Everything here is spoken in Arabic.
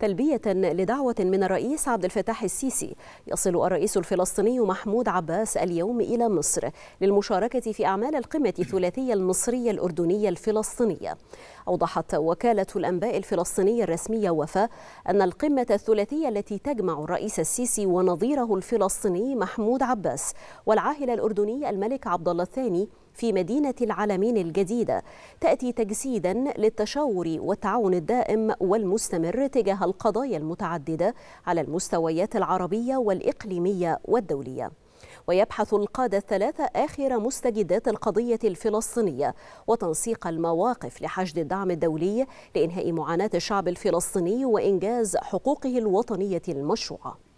تلبية لدعوة من الرئيس عبد الفتاح السيسي يصل الرئيس الفلسطيني محمود عباس اليوم إلى مصر للمشاركة في أعمال القمة الثلاثية المصرية الأردنية الفلسطينية أوضحت وكالة الأنباء الفلسطينية الرسمية وفاء أن القمة الثلاثية التي تجمع الرئيس السيسي ونظيره الفلسطيني محمود عباس والعاهل الأردني الملك عبد الله الثاني في مدينة العالمين الجديدة تأتي تجسيدا للتشاور والتعاون الدائم والمستمر تجاه القضايا المتعددة على المستويات العربية والإقليمية والدولية ويبحث القادة الثلاثة آخر مستجدات القضية الفلسطينية وتنسيق المواقف لحشد الدعم الدولي لإنهاء معاناة الشعب الفلسطيني وإنجاز حقوقه الوطنية المشروعة